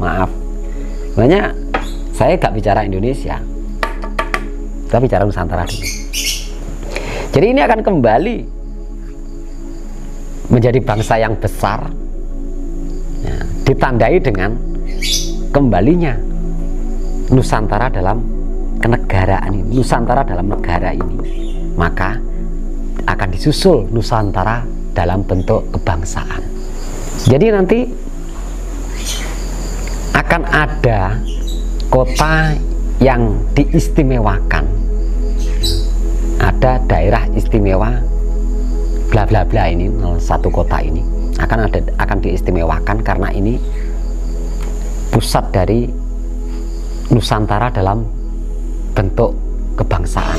maaf sebenarnya saya gak bicara Indonesia kita bicara Nusantara dulu jadi ini akan kembali menjadi bangsa yang besar ya, ditandai dengan kembalinya Nusantara dalam kenegaraan ini Nusantara dalam negara ini maka akan disusul Nusantara dalam bentuk kebangsaan jadi nanti akan ada kota yang diistimewakan ada daerah istimewa bla bla bla ini satu kota ini akan ada akan diistimewakan karena ini pusat dari Nusantara dalam bentuk kebangsaan.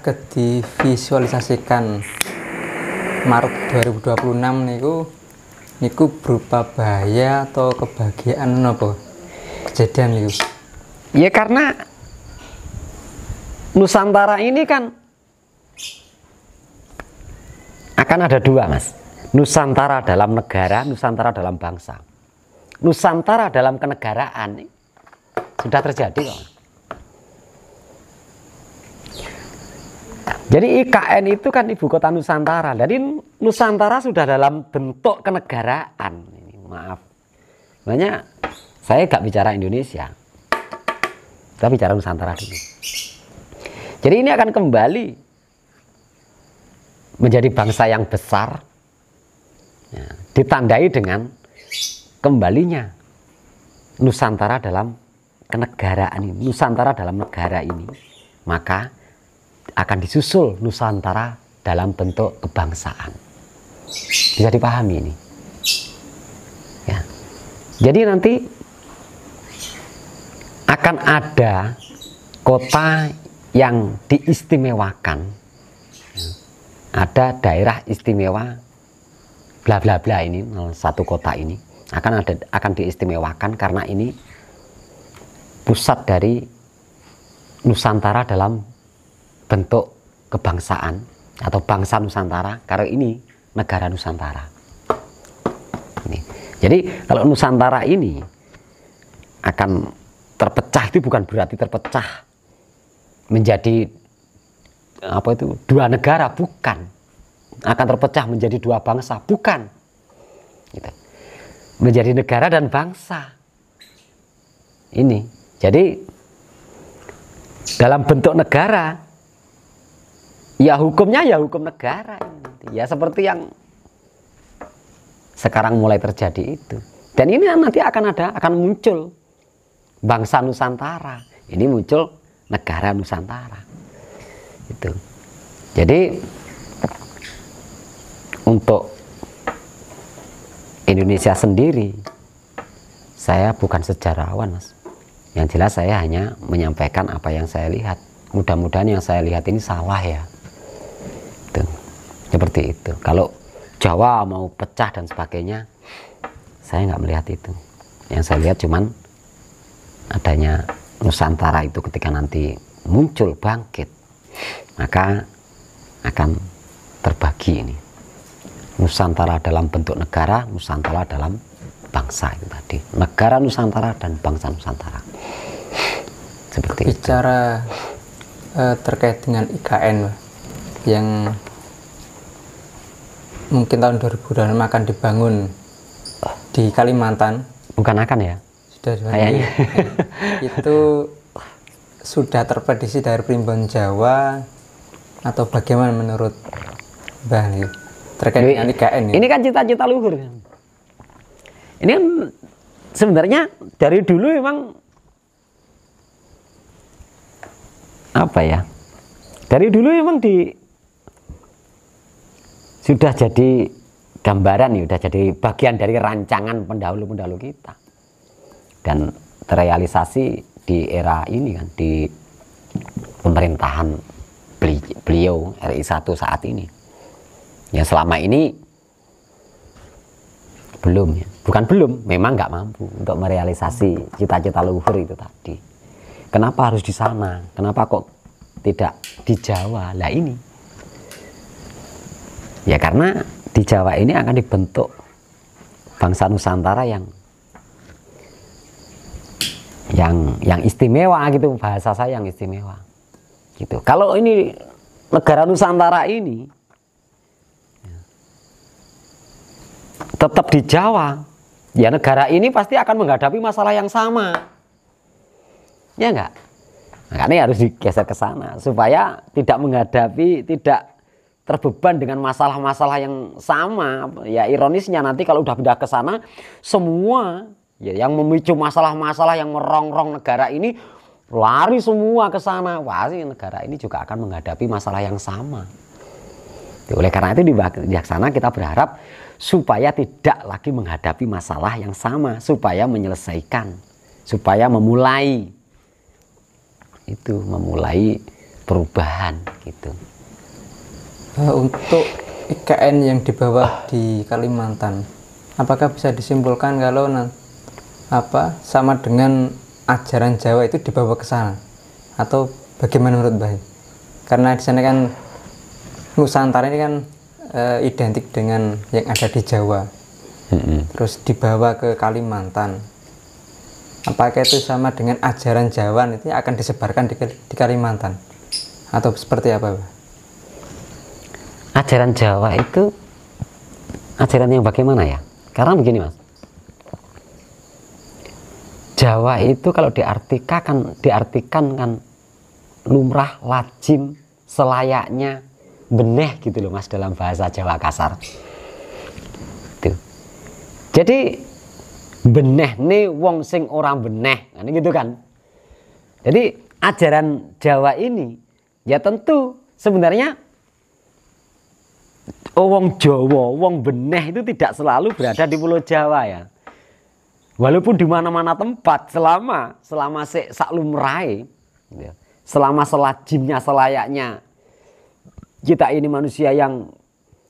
saged divisualisasikan Maret 2026 niku niku berupa bahaya atau kebahagiaan nopo kejadian niku ya karena Nusantara ini kan akan ada dua mas Nusantara dalam negara Nusantara dalam bangsa Nusantara dalam kenegaraan sudah terjadi kok Jadi IKN itu kan ibu kota Nusantara. Jadi Nusantara sudah dalam bentuk kenegaraan. Ini, maaf. banyak. saya nggak bicara Indonesia. Kita bicara Nusantara dulu. Jadi ini akan kembali menjadi bangsa yang besar. Ya, ditandai dengan kembalinya Nusantara dalam kenegaraan ini. Nusantara dalam negara ini. Maka akan disusul Nusantara dalam bentuk kebangsaan. Bisa dipahami ini. Ya. Jadi nanti akan ada kota yang diistimewakan. Ada daerah istimewa bla bla bla ini satu kota ini akan ada akan diistimewakan karena ini pusat dari Nusantara dalam bentuk kebangsaan atau bangsa Nusantara karena ini negara Nusantara. Ini. Jadi kalau Nusantara ini akan terpecah itu bukan berarti terpecah menjadi apa itu dua negara bukan akan terpecah menjadi dua bangsa bukan gitu. menjadi negara dan bangsa ini jadi dalam bentuk negara ya hukumnya ya hukum negara ya seperti yang sekarang mulai terjadi itu dan ini nanti akan ada akan muncul bangsa Nusantara ini muncul negara Nusantara itu jadi untuk Indonesia sendiri saya bukan sejarawan mas yang jelas saya hanya menyampaikan apa yang saya lihat mudah-mudahan yang saya lihat ini salah ya seperti itu kalau Jawa mau pecah dan sebagainya saya nggak melihat itu yang saya lihat cuman adanya Nusantara itu ketika nanti muncul bangkit maka akan terbagi ini Nusantara dalam bentuk negara Nusantara dalam bangsa itu tadi negara Nusantara dan bangsa Nusantara seperti bicara itu. Eh, terkait dengan IKN yang mungkin tahun 2000 akan dibangun di Kalimantan. Bukan akan ya? Sudah kayaknya. itu sudah terpedisi dari primbon Jawa atau bagaimana menurut Mbah terkait dengan ikn ya? Ini kan cita-cita luhur. Ini kan sebenarnya dari dulu memang apa ya? Dari dulu memang di sudah jadi gambaran ya, sudah jadi bagian dari rancangan pendahulu-pendahulu kita. Dan terrealisasi di era ini kan, di pemerintahan beliau RI 1 saat ini. Yang selama ini belum ya. Bukan belum, memang nggak mampu untuk merealisasi cita-cita luhur itu tadi. Kenapa harus di sana? Kenapa kok tidak di Jawa? Lah ini Ya karena di Jawa ini akan dibentuk bangsa Nusantara yang yang yang istimewa gitu bahasa saya yang istimewa gitu. Kalau ini negara Nusantara ini tetap di Jawa, ya negara ini pasti akan menghadapi masalah yang sama. Ya enggak? Makanya nah, harus digeser ke sana supaya tidak menghadapi, tidak terbeban dengan masalah-masalah yang sama. Ya ironisnya nanti kalau udah pindah ke sana semua ya yang memicu masalah-masalah yang merongrong negara ini lari semua ke sana. Wah, negara ini juga akan menghadapi masalah yang sama. Ya, oleh karena itu di sana kita berharap supaya tidak lagi menghadapi masalah yang sama, supaya menyelesaikan, supaya memulai itu memulai perubahan gitu. Eh, untuk IKN yang di bawah di Kalimantan apakah bisa disimpulkan kalau apa sama dengan ajaran Jawa itu dibawa ke sana atau bagaimana menurut Mbah? karena di sana kan Nusantara ini kan e, identik dengan yang ada di Jawa mm-hmm. terus dibawa ke Kalimantan apakah itu sama dengan ajaran Jawa nanti akan disebarkan di, di Kalimantan atau seperti apa Mbah? ajaran Jawa itu ajaran yang bagaimana ya? Karena begini mas, Jawa itu kalau diartikan kan diartikan kan lumrah, lazim, selayaknya, beneh gitu loh mas dalam bahasa Jawa kasar. Tuh. Gitu. Jadi beneh nih wong sing orang beneh, kan ini gitu kan. Jadi ajaran Jawa ini ya tentu sebenarnya oh, wong Jawa, wong Beneh itu tidak selalu berada di Pulau Jawa ya. Walaupun di mana-mana tempat selama selama se, saklum rai, ya. Selama selajimnya selayaknya kita ini manusia yang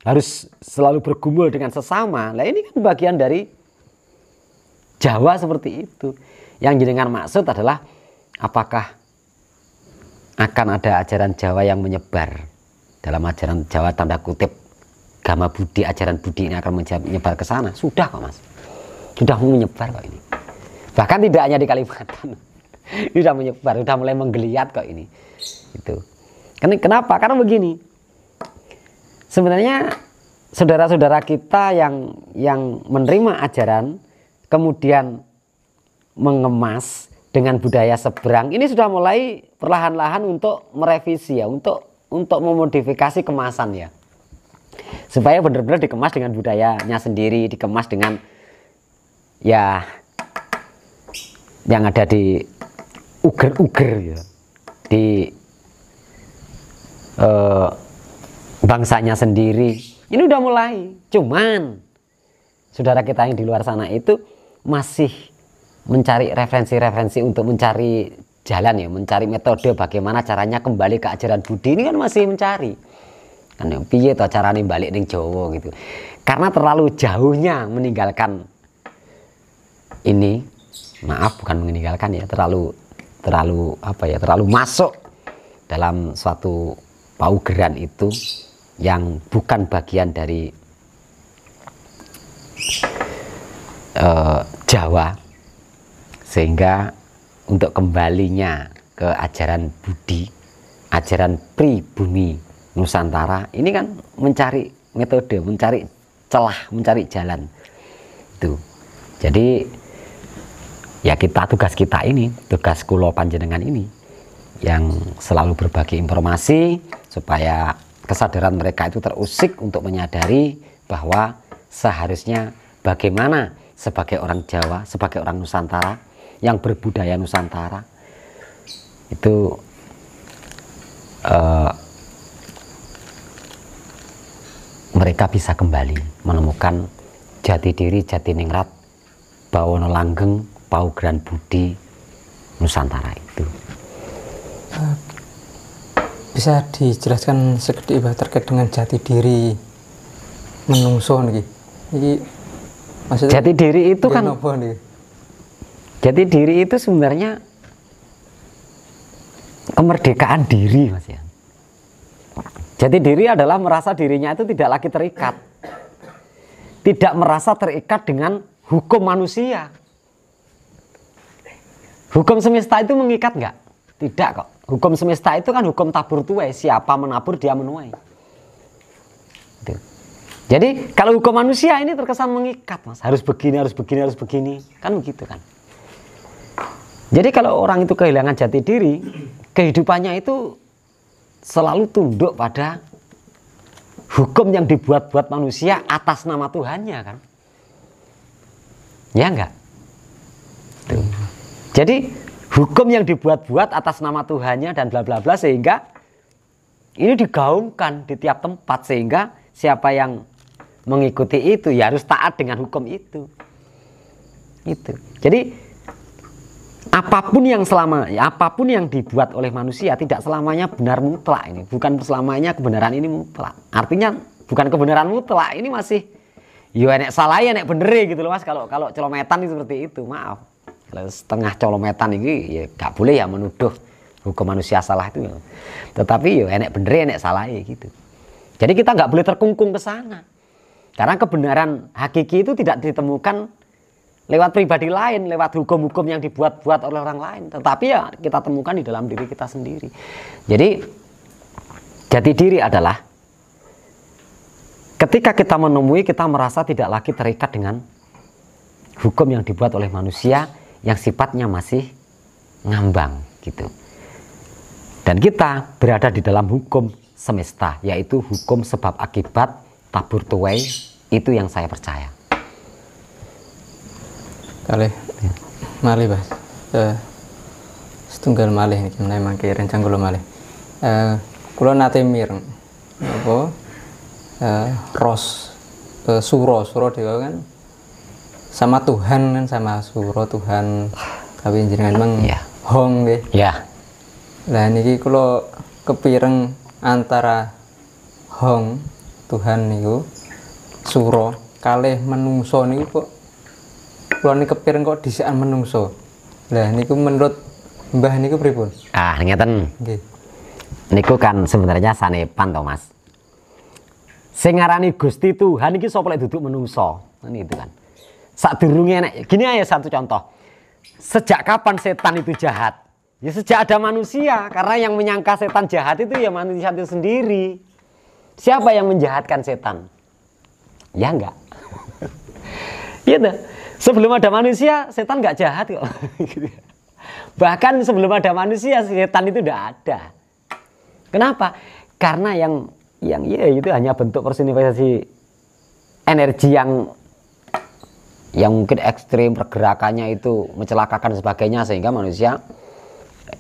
harus selalu bergumul dengan sesama. Nah ini kan bagian dari Jawa seperti itu. Yang jenengan maksud adalah apakah akan ada ajaran Jawa yang menyebar dalam ajaran Jawa tanda kutip agama budi ajaran budi ini akan menyebar ke sana sudah kok mas sudah menyebar kok ini bahkan tidak hanya di Kalimantan sudah menyebar sudah mulai menggeliat kok ini itu kenapa karena begini sebenarnya saudara-saudara kita yang yang menerima ajaran kemudian mengemas dengan budaya seberang ini sudah mulai perlahan-lahan untuk merevisi ya untuk untuk memodifikasi kemasan ya supaya benar-benar dikemas dengan budayanya sendiri dikemas dengan ya yang ada di uger-uger ya di uh, bangsanya sendiri ini udah mulai cuman saudara kita yang di luar sana itu masih mencari referensi-referensi untuk mencari jalan ya mencari metode bagaimana caranya kembali ke ajaran Budi ini kan masih mencari Tanjung piye to carane balik ning Jawa gitu. Karena terlalu jauhnya meninggalkan ini maaf bukan meninggalkan ya terlalu terlalu apa ya terlalu masuk dalam suatu paugeran itu yang bukan bagian dari uh, Jawa sehingga untuk kembalinya ke ajaran Budi ajaran pribumi Nusantara ini kan mencari metode mencari celah mencari jalan itu jadi ya kita tugas kita ini tugas kulo panjenengan ini yang selalu berbagi informasi supaya kesadaran mereka itu terusik untuk menyadari bahwa seharusnya bagaimana sebagai orang Jawa, sebagai orang Nusantara yang berbudaya Nusantara itu uh, mereka bisa kembali menemukan jati diri jati ningrat Bawono Langgeng, Paugran Budi Nusantara itu. Eh, bisa dijelaskan sekedip terkait dengan jati diri menungso nih. Ini maksudnya jati diri itu ya kan nih. Jati diri itu sebenarnya kemerdekaan diri Mas ya. Jati diri adalah merasa dirinya itu tidak lagi terikat. Tidak merasa terikat dengan hukum manusia. Hukum semesta itu mengikat nggak? Tidak kok. Hukum semesta itu kan hukum tabur tuai. Siapa menabur dia menuai. Gitu. Jadi kalau hukum manusia ini terkesan mengikat mas. Harus begini, harus begini, harus begini. Kan begitu kan. Jadi kalau orang itu kehilangan jati diri, kehidupannya itu selalu tunduk pada hukum yang dibuat-buat manusia atas nama Tuhannya kan. Ya enggak? Tuh. Jadi hukum yang dibuat-buat atas nama Tuhannya dan bla bla bla sehingga ini digaungkan di tiap tempat sehingga siapa yang mengikuti itu ya harus taat dengan hukum itu. Itu. Jadi apapun yang selama apapun yang dibuat oleh manusia tidak selamanya benar mutlak ini bukan selamanya kebenaran ini mutlak artinya bukan kebenaran mutlak ini masih ya enek salah ya enek bener ya, gitu loh mas kalau kalau colometan seperti itu maaf kalau setengah colometan ini ya gak boleh ya menuduh hukum manusia salah itu ya. tetapi ya enek bener ya, enek salah ya gitu jadi kita nggak boleh terkungkung ke sana karena kebenaran hakiki itu tidak ditemukan lewat pribadi lain, lewat hukum-hukum yang dibuat-buat oleh orang lain. Tetapi ya kita temukan di dalam diri kita sendiri. Jadi jati diri adalah ketika kita menemui kita merasa tidak lagi terikat dengan hukum yang dibuat oleh manusia yang sifatnya masih ngambang gitu. Dan kita berada di dalam hukum semesta yaitu hukum sebab akibat tabur tuai itu yang saya percaya. Kalih. Ya. Malih, Mas. Eh, setunggal malih ini menawi mangke rencang kula malih. Eh, kula nate mireng apa eh, ros eh, suro suro dewa kan sama Tuhan kan sama suro Tuhan tapi jenengan mang yeah. hong deh Ya. Lah niki kalau kepireng antara hong Tuhan niku suro kalih menungso nih kok kulone kepiring kok disikan menungso. Lah niku menurut Mbah niku pripun? Ah, ngeten. Nggih. Niku kan sebenarnya sanepan to, Mas. Sengarani Gusti Tuhan iki sapa lek duduk menungso. Ini itu kan. Sadurunge enek. Gini aja satu contoh. Sejak kapan setan itu jahat? Ya sejak ada manusia, karena yang menyangka setan jahat itu ya manusia itu sendiri. Siapa yang menjahatkan setan? Ya enggak. Iya dah sebelum ada manusia setan nggak jahat kok bahkan sebelum ada manusia setan itu udah ada kenapa karena yang yang ya itu hanya bentuk personifikasi energi yang yang mungkin ekstrim pergerakannya itu mencelakakan sebagainya sehingga manusia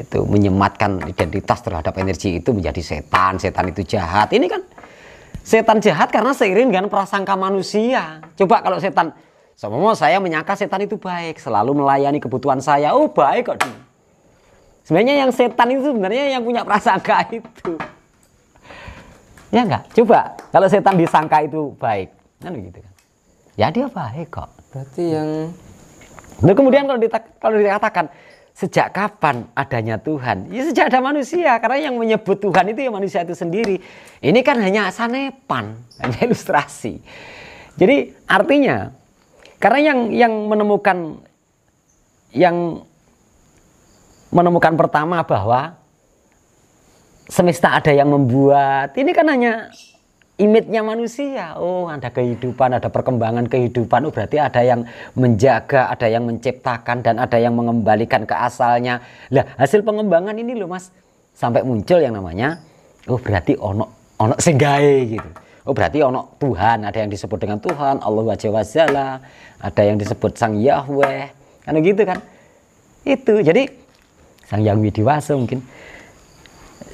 itu menyematkan identitas terhadap energi itu menjadi setan setan itu jahat ini kan setan jahat karena seiring dengan prasangka manusia coba kalau setan semua saya menyangka setan itu baik, selalu melayani kebutuhan saya. Oh baik kok. Sebenarnya yang setan itu sebenarnya yang punya prasangka itu. Ya enggak? Coba kalau setan disangka itu baik. Kan begitu kan. Ya dia baik kok. Berarti yang Lalu kemudian kalau, ditak, kalau dikatakan sejak kapan adanya Tuhan? Ya sejak ada manusia, karena yang menyebut Tuhan itu ya manusia itu sendiri. Ini kan hanya sanepan, hanya ilustrasi. Jadi artinya karena yang yang menemukan yang menemukan pertama bahwa semesta ada yang membuat. Ini kan hanya imitnya manusia. Oh, ada kehidupan, ada perkembangan kehidupan. Oh, berarti ada yang menjaga, ada yang menciptakan dan ada yang mengembalikan ke asalnya. Lah, hasil pengembangan ini loh, Mas. Sampai muncul yang namanya oh berarti ono ono sing gitu. Oh berarti ono Tuhan, ada yang disebut dengan Tuhan, Allah wajah wazala, ada yang disebut Sang Yahweh, kan gitu kan? Itu jadi Sang Yahweh dewasa mungkin.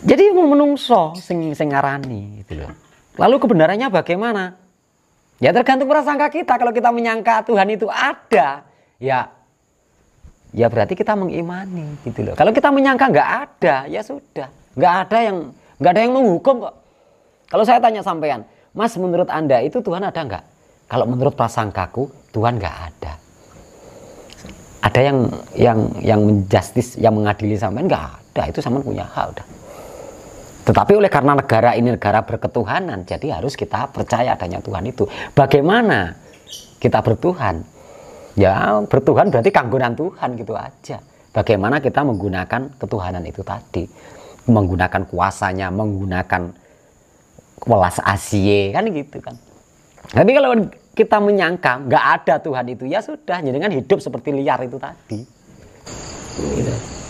Jadi mau menungso sing sing gitu loh. Lalu kebenarannya bagaimana? Ya tergantung prasangka kita. Kalau kita menyangka Tuhan itu ada, ya ya berarti kita mengimani gitu loh. Kalau kita menyangka nggak ada, ya sudah, nggak ada yang nggak ada yang menghukum kok. Kalau saya tanya sampean, Mas menurut Anda itu Tuhan ada nggak? Kalau menurut prasangkaku Tuhan nggak ada. Ada yang yang yang menjustis, yang mengadili sampai nggak ada. Itu sama punya hal, udah. Tetapi oleh karena negara ini negara berketuhanan, jadi harus kita percaya adanya Tuhan itu. Bagaimana kita bertuhan? Ya, bertuhan berarti kanggunan Tuhan gitu aja. Bagaimana kita menggunakan ketuhanan itu tadi? Menggunakan kuasanya, menggunakan welas asie kan gitu kan tapi kalau kita menyangka nggak ada Tuhan itu ya sudah jadi kan hidup seperti liar itu tadi gitu.